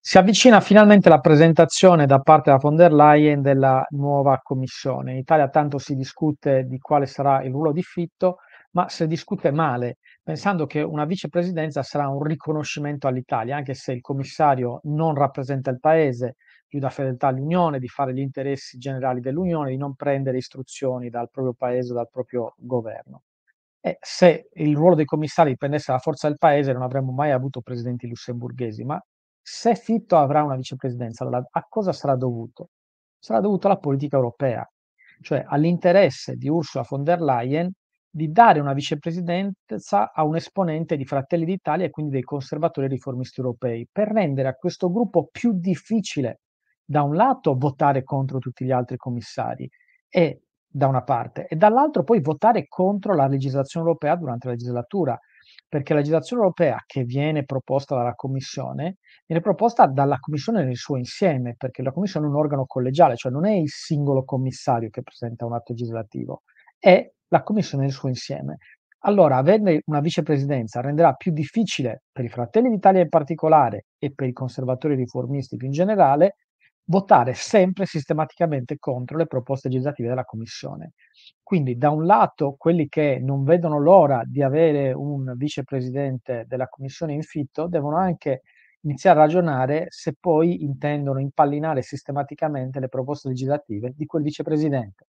Si avvicina finalmente la presentazione da parte della von der Leyen della nuova commissione. In Italia tanto si discute di quale sarà il ruolo di Fitto, ma si discute male, pensando che una vicepresidenza sarà un riconoscimento all'Italia, anche se il commissario non rappresenta il Paese, più da fedeltà all'Unione, di fare gli interessi generali dell'Unione, di non prendere istruzioni dal proprio Paese, dal proprio governo. E se il ruolo dei commissari dipendesse dalla forza del Paese non avremmo mai avuto presidenti lussemburghesi, ma se Fitto avrà una vicepresidenza, allora a cosa sarà dovuto? Sarà dovuto alla politica europea, cioè all'interesse di Ursula von der Leyen di dare una vicepresidenza a un esponente di Fratelli d'Italia e quindi dei conservatori e riformisti europei, per rendere a questo gruppo più difficile, da un lato, votare contro tutti gli altri commissari, e, da una parte, e dall'altro poi votare contro la legislazione europea durante la legislatura, perché la legislazione europea che viene proposta dalla Commissione viene proposta dalla Commissione nel suo insieme, perché la Commissione è un organo collegiale, cioè non è il singolo commissario che presenta un atto legislativo, è la Commissione nel suo insieme. Allora, averne una vicepresidenza renderà più difficile per i Fratelli d'Italia in particolare e per i conservatori riformisti più in generale votare sempre sistematicamente contro le proposte legislative della Commissione. Quindi da un lato quelli che non vedono l'ora di avere un vicepresidente della Commissione in fitto devono anche iniziare a ragionare se poi intendono impallinare sistematicamente le proposte legislative di quel vicepresidente.